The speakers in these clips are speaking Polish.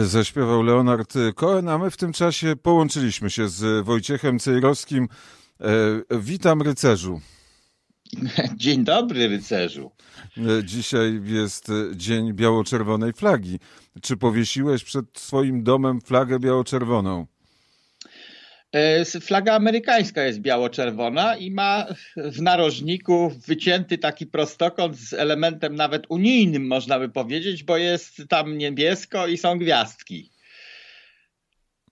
Zaśpiewał Leonard Cohen, a my w tym czasie połączyliśmy się z Wojciechem Cejrowskim. E, witam rycerzu. Dzień dobry rycerzu. E, dzisiaj jest dzień biało-czerwonej flagi. Czy powiesiłeś przed swoim domem flagę biało-czerwoną? E, flaga amerykańska jest biało-czerwona i ma w narożniku wycięty taki prostokąt z elementem nawet unijnym, można by powiedzieć, bo jest tam niebiesko i są gwiazdki.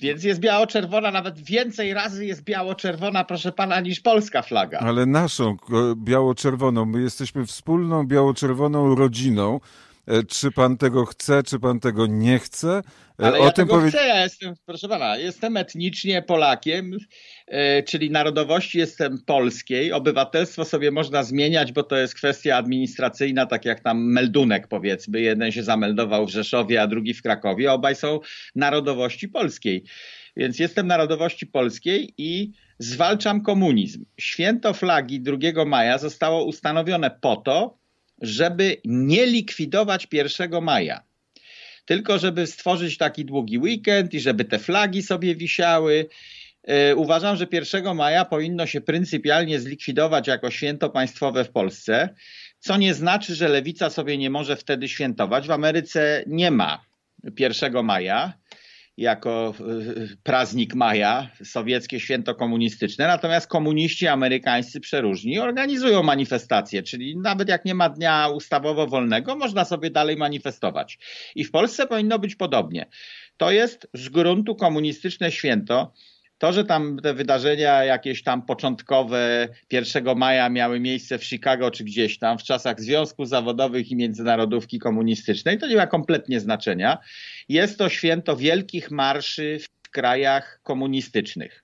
Więc jest biało-czerwona, nawet więcej razy jest biało-czerwona, proszę pana, niż polska flaga. Ale naszą biało-czerwoną, my jesteśmy wspólną biało-czerwoną rodziną E, czy pan tego chce, czy pan tego nie chce? E, Ale o ja tym tego powie... chcę, ja jestem, proszę pana, jestem etnicznie Polakiem, e, czyli narodowości jestem polskiej. Obywatelstwo sobie można zmieniać, bo to jest kwestia administracyjna, tak jak tam meldunek powiedzmy. Jeden się zameldował w Rzeszowie, a drugi w Krakowie. Obaj są narodowości polskiej. Więc jestem narodowości polskiej i zwalczam komunizm. Święto flagi 2 maja zostało ustanowione po to, żeby nie likwidować 1 maja. Tylko, żeby stworzyć taki długi weekend i żeby te flagi sobie wisiały. E, uważam, że 1 maja powinno się pryncypialnie zlikwidować jako święto państwowe w Polsce, co nie znaczy, że lewica sobie nie może wtedy świętować. W Ameryce nie ma 1 maja jako y, praznik maja, sowieckie święto komunistyczne, natomiast komuniści amerykańscy przeróżni organizują manifestacje, czyli nawet jak nie ma dnia ustawowo wolnego, można sobie dalej manifestować. I w Polsce powinno być podobnie. To jest z gruntu komunistyczne święto, to, że tam te wydarzenia jakieś tam początkowe 1 maja miały miejsce w Chicago czy gdzieś tam w czasach związków zawodowych i międzynarodówki komunistycznej, to nie ma kompletnie znaczenia. Jest to święto wielkich marszy w krajach komunistycznych.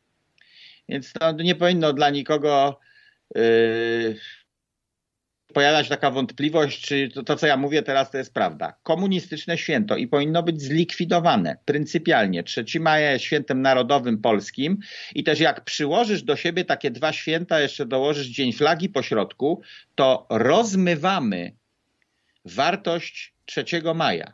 Więc to nie powinno dla nikogo yy, pojawia się taka wątpliwość, czy to, to, co ja mówię teraz, to jest prawda. Komunistyczne święto i powinno być zlikwidowane pryncypialnie. 3 maja jest świętem narodowym polskim i też jak przyłożysz do siebie takie dwa święta, jeszcze dołożysz Dzień Flagi po środku, to rozmywamy wartość 3 maja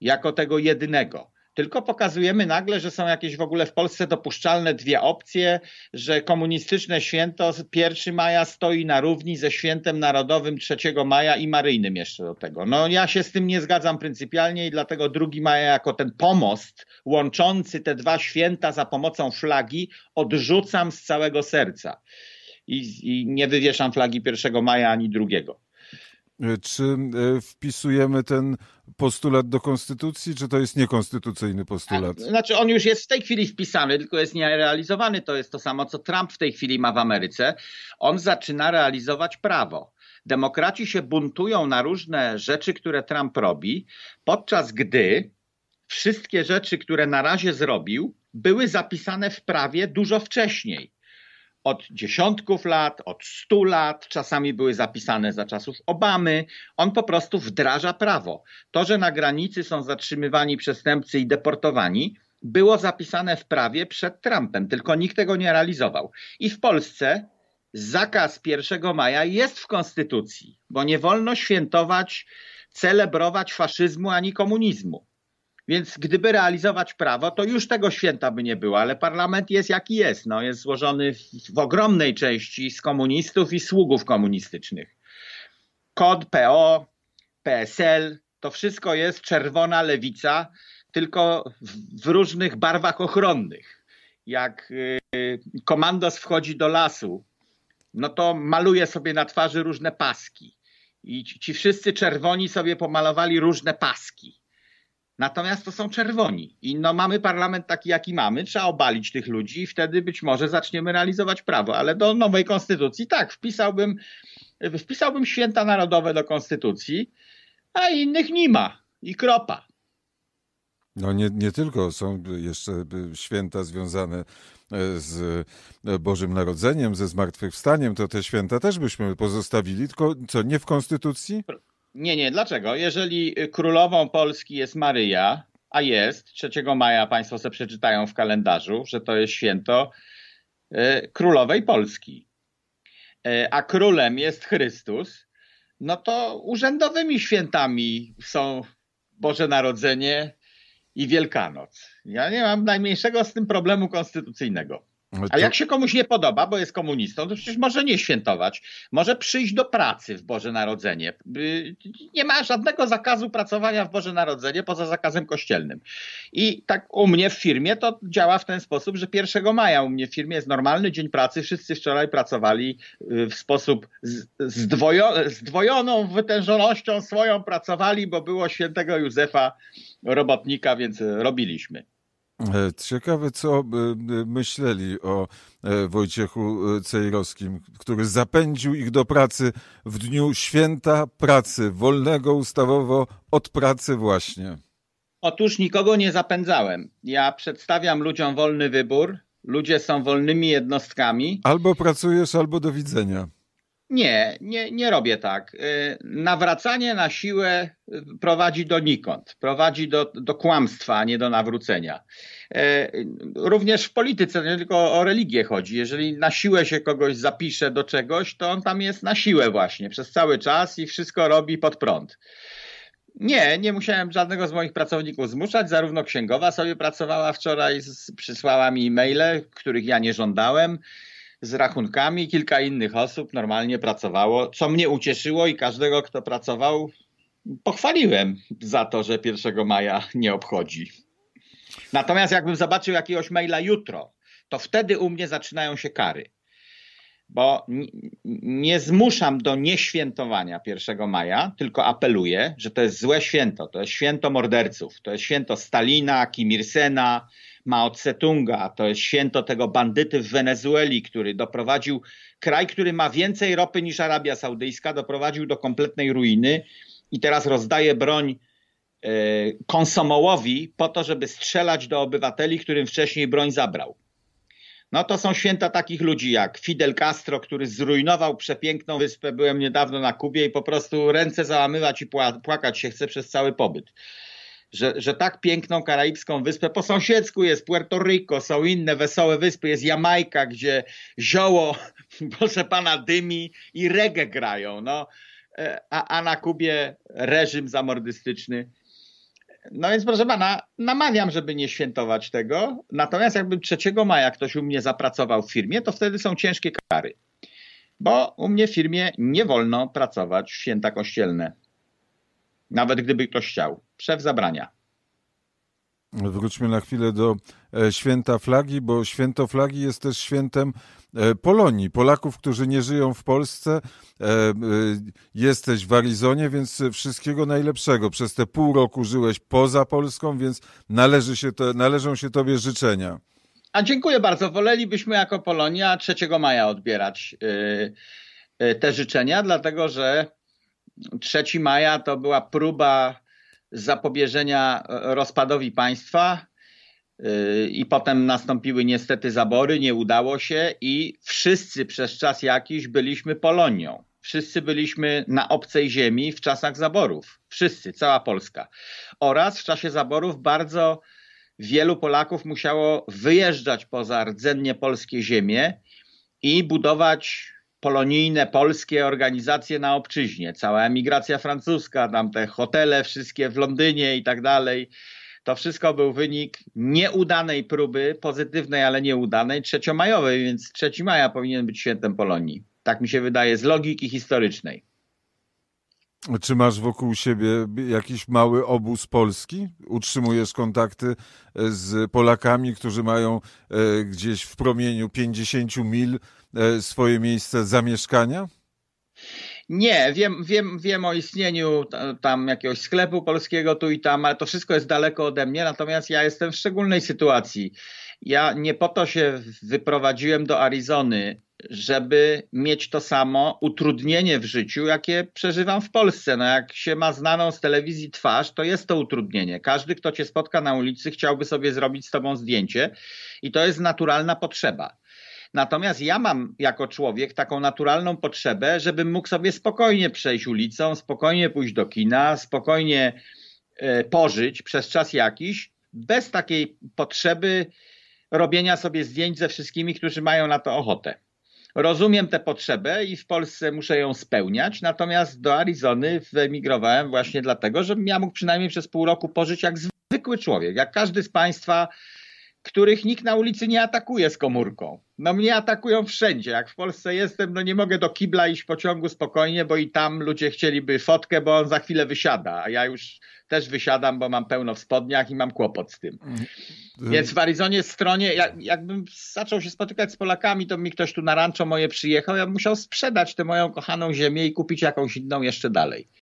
jako tego jedynego tylko pokazujemy nagle, że są jakieś w ogóle w Polsce dopuszczalne dwie opcje, że komunistyczne święto 1 maja stoi na równi ze świętem narodowym 3 maja i maryjnym jeszcze do tego. No ja się z tym nie zgadzam pryncypialnie i dlatego 2 maja jako ten pomost łączący te dwa święta za pomocą flagi odrzucam z całego serca. I, i nie wywieszam flagi 1 maja ani drugiego. E, czy e, wpisujemy ten postulat do konstytucji, czy to jest niekonstytucyjny postulat? Znaczy, on już jest w tej chwili wpisany, tylko jest nierealizowany. To jest to samo, co Trump w tej chwili ma w Ameryce. On zaczyna realizować prawo. Demokraci się buntują na różne rzeczy, które Trump robi, podczas gdy wszystkie rzeczy, które na razie zrobił, były zapisane w prawie dużo wcześniej od dziesiątków lat, od stu lat, czasami były zapisane za czasów Obamy. On po prostu wdraża prawo. To, że na granicy są zatrzymywani przestępcy i deportowani, było zapisane w prawie przed Trumpem, tylko nikt tego nie realizował. I w Polsce zakaz 1 maja jest w konstytucji, bo nie wolno świętować, celebrować faszyzmu ani komunizmu. Więc gdyby realizować prawo, to już tego święta by nie było, ale parlament jest jaki jest. No, jest złożony w, w ogromnej części z komunistów i sługów komunistycznych. KOD, PO, PSL, to wszystko jest czerwona lewica, tylko w, w różnych barwach ochronnych. Jak yy, komandos wchodzi do lasu, no to maluje sobie na twarzy różne paski. I ci, ci wszyscy czerwoni sobie pomalowali różne paski. Natomiast to są czerwoni. I no mamy parlament taki, jaki mamy, trzeba obalić tych ludzi i wtedy być może zaczniemy realizować prawo. Ale do nowej konstytucji tak, wpisałbym, wpisałbym święta narodowe do konstytucji, a innych nie ma. I kropa. No nie, nie tylko, są jeszcze y, święta związane e, z e, Bożym Narodzeniem, ze Zmartwychwstaniem, to te święta też byśmy pozostawili, tylko co, nie w Konstytucji? Nie, nie, dlaczego? Jeżeli y, królową Polski jest Maryja, a jest, 3 maja Państwo sobie przeczytają w kalendarzu, że to jest święto y, królowej Polski, y, a królem jest Chrystus, no to urzędowymi świętami są Boże Narodzenie i Wielkanoc. Ja nie mam najmniejszego z tym problemu konstytucyjnego. A jak się komuś nie podoba, bo jest komunistą, to przecież może nie świętować. Może przyjść do pracy w Boże Narodzenie. Y, nie ma żadnego zakazu pracowania w Boże Narodzenie poza zakazem kościelnym. I tak u mnie w firmie to działa w ten sposób, że 1 maja u mnie w firmie jest normalny dzień pracy. Wszyscy wczoraj pracowali y, w sposób zdwojo, zdwojoną wytężonością swoją pracowali, bo było świętego Józefa robotnika, więc robiliśmy. E, ciekawe, co e, e, myśleli o Wojciechu Cejrowskim, który zapędził ich do pracy w dniu święta pracy, wolnego ustawowo od pracy właśnie. Otóż nikogo nie zapędzałem. Ja przedstawiam ludziom wolny wybór. Ludzie są wolnymi jednostkami. Albo pracujesz, albo do widzenia. Nie, nie, nie robię tak. Y, nawracanie na siłę y, prowadzi donikąd, prowadzi do, do kłamstwa, a nie do nawrócenia. Y, również w polityce, nie tylko o religię chodzi. Jeżeli na siłę się kogoś zapisze do czegoś, to on tam jest na siłę właśnie przez cały czas i wszystko robi pod prąd. Nie, nie musiałem żadnego z moich pracowników zmuszać. Zarówno księgowa sobie pracowała wczoraj, przysłała mi e-maile, których ja nie żądałem z rachunkami, kilka innych osób normalnie pracowało, co mnie ucieszyło i każdego, kto pracował, pochwaliłem za to, że 1 maja nie obchodzi. Natomiast jakbym zobaczył jakiegoś maila jutro, to wtedy u mnie zaczynają się kary. Bo nie zmuszam do nieświętowania 1 maja, tylko apeluję, że to jest złe święto. To jest święto morderców. To jest święto Stalina, Kimirsena, Mao Tse-tunga, to jest święto tego bandyty w Wenezueli, który doprowadził kraj, który ma więcej ropy niż Arabia Saudyjska, doprowadził do kompletnej ruiny i teraz rozdaje broń e, konsomołowi po to, żeby strzelać do obywateli, którym wcześniej broń zabrał. No to są święta takich ludzi jak Fidel Castro, który zrujnował przepiękną wyspę. Byłem niedawno na Kubie i po prostu ręce załamywać i płakać się chce przez cały pobyt że, że tak piękną karaibską wyspę po sąsiedzku jest Puerto Rico, są inne wesołe wyspy, jest Jamajka, gdzie zioło, proszę pana, dymi i reggae grają. No, e, a, a na Kubie reżim zamordystyczny. No więc proszę pana, namawiam, żeby nie świętować tego. Natomiast jakby 3 maja ktoś u mnie zapracował w firmie, to wtedy są ciężkie kary. Bo u mnie w firmie nie wolno pracować w święta kościelne. Nawet gdyby ktoś chciał szef zabrania. Wróćmy na chwilę do e, święta flagi, bo święto flagi jest też świętem e, Polonii, Polaków, którzy nie żyją w Polsce. E, jesteś w Arizonie, więc wszystkiego najlepszego. Przez te pół roku żyłeś poza Polską, więc należy się to, należą się Tobie życzenia. A dziękuję bardzo. Wolelibyśmy jako Polonia 3 maja odbierać te życzenia, dlatego że 3 maja to była próba zapobieżenia e, rozpadowi państwa. E, I potem nastąpiły niestety zabory, nie udało się, i wszyscy przez czas jakiś byliśmy Polonią. Wszyscy byliśmy na obcej ziemi w czasach zaborów. Wszyscy, cała Polska. Oraz w czasie zaborów bardzo wielu Polaków musiało wyjeżdżać poza rdzennie polskie ziemie i budować polonijne, polskie organizacje na obczyźnie, cała emigracja francuska, tam te hotele wszystkie w Londynie i tak dalej. To wszystko był wynik nieudanej próby, pozytywnej, ale nieudanej, trzeciomajowej, więc 3 maja powinien być świętem Polonii. Tak mi się wydaje z logiki historycznej. Czy masz wokół siebie jakiś mały obóz Polski? Utrzymujesz kontakty e, z Polakami, którzy mają e, gdzieś w promieniu 50 mil E, swoje miejsce zamieszkania? Nie, wiem, wiem, wiem o istnieniu tam jakiegoś sklepu polskiego tu i tam, ale to wszystko jest daleko ode mnie, natomiast ja jestem w szczególnej sytuacji. Ja nie po to się wyprowadziłem do Arizony, żeby mieć to samo utrudnienie w życiu, jakie przeżywam w Polsce. No jak się ma znaną z telewizji twarz, to jest to utrudnienie. Każdy, kto cię spotka na ulicy, chciałby sobie zrobić z tobą zdjęcie i to jest naturalna potrzeba. Natomiast ja mam jako człowiek taką naturalną potrzebę, żebym mógł sobie spokojnie przejść ulicą, spokojnie pójść do kina, spokojnie e, pożyć przez czas jakiś, bez takiej potrzeby robienia sobie zdjęć ze wszystkimi, którzy mają na to ochotę. Rozumiem tę potrzebę i w Polsce muszę ją spełniać, natomiast do Arizony wyemigrowałem właśnie dlatego, żebym ja mógł przynajmniej przez pół roku pożyć jak zwykły człowiek, jak każdy z Państwa których nikt na ulicy nie atakuje z komórką. No mnie atakują wszędzie. Jak w Polsce jestem, no nie mogę do kibla iść w pociągu spokojnie, bo i tam ludzie chcieliby fotkę, bo on za chwilę wysiada. A ja już też wysiadam, bo mam pełno w spodniach i mam kłopot z tym. Więc w Arizonie stronie, jak, jakbym zaczął się spotykać z Polakami, to mi ktoś tu na rancho moje przyjechał, ja bym musiał sprzedać tę moją kochaną ziemię i kupić jakąś inną jeszcze dalej.